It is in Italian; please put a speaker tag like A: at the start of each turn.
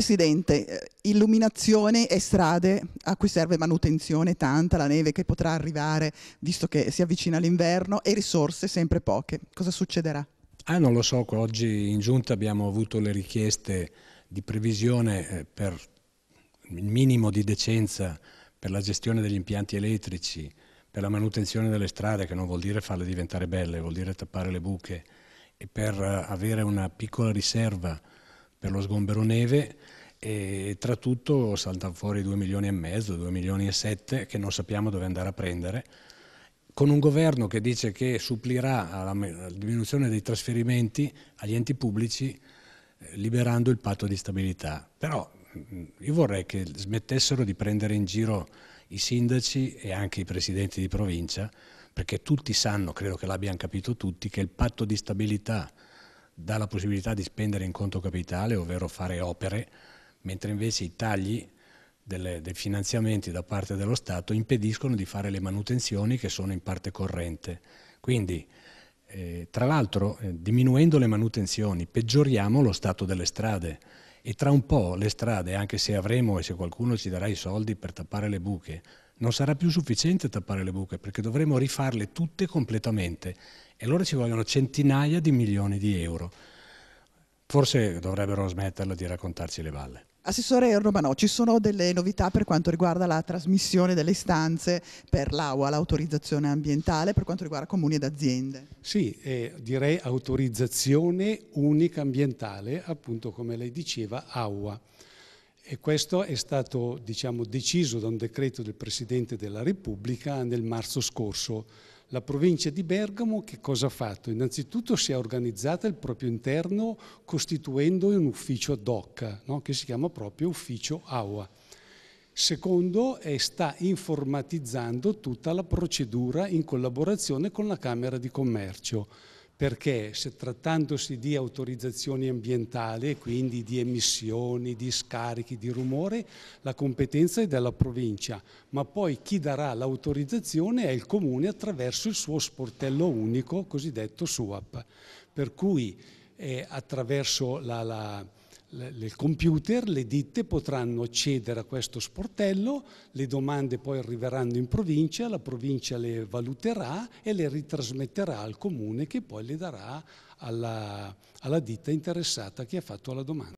A: Presidente, eh, illuminazione e strade, a cui serve manutenzione tanta, la neve che potrà arrivare visto che si avvicina l'inverno e risorse sempre poche. Cosa succederà?
B: Ah, non lo so, oggi in giunta abbiamo avuto le richieste di previsione eh, per il minimo di decenza per la gestione degli impianti elettrici, per la manutenzione delle strade, che non vuol dire farle diventare belle, vuol dire tappare le buche, e per eh, avere una piccola riserva per lo sgombero neve e tra tutto saltano fuori 2 milioni e mezzo, 2 milioni e 7 che non sappiamo dove andare a prendere, con un governo che dice che supplirà alla, diminuzione dei trasferimenti agli enti pubblici eh, liberando il patto di stabilità. Però mm, io vorrei che smettessero di prendere in giro i sindaci e anche i presidenti di provincia, perché tutti sanno, credo che l'abbiano capito tutti, che il patto di stabilità dà la possibilità di spendere in conto capitale, ovvero fare opere, mentre invece i tagli delle, dei finanziamenti da parte dello Stato impediscono di fare le manutenzioni che sono in parte corrente. Quindi, eh, tra l'altro, eh, diminuendo le manutenzioni, peggioriamo lo stato delle strade e tra un po' le strade, anche se avremo e se qualcuno ci darà i soldi per tappare le buche, non sarà più sufficiente tappare le buche perché dovremo rifarle tutte completamente e allora ci vogliono centinaia di milioni di euro. Forse dovrebbero smetterla di raccontarci le
A: balle. Assessore Romano, ci sono delle novità per quanto riguarda la trasmissione delle istanze per l'AUA, l'autorizzazione ambientale, per quanto riguarda comuni ed aziende?
C: Sì, eh, direi autorizzazione unica ambientale, appunto come lei diceva, AUA. E questo è stato diciamo, deciso da un decreto del Presidente della Repubblica nel marzo scorso la provincia di Bergamo che cosa ha fatto? Innanzitutto si è organizzata il proprio interno costituendo un ufficio ad hoc, no? che si chiama proprio ufficio AUA. Secondo, eh, sta informatizzando tutta la procedura in collaborazione con la Camera di Commercio perché se trattandosi di autorizzazioni ambientali, quindi di emissioni, di scarichi, di rumore, la competenza è della provincia, ma poi chi darà l'autorizzazione è il comune attraverso il suo sportello unico, cosiddetto SUAP. Per cui eh, attraverso la, la nel computer, le ditte potranno accedere a questo sportello, le domande poi arriveranno in provincia, la provincia le valuterà e le ritrasmetterà al comune che poi le darà alla, alla ditta interessata che ha fatto la domanda.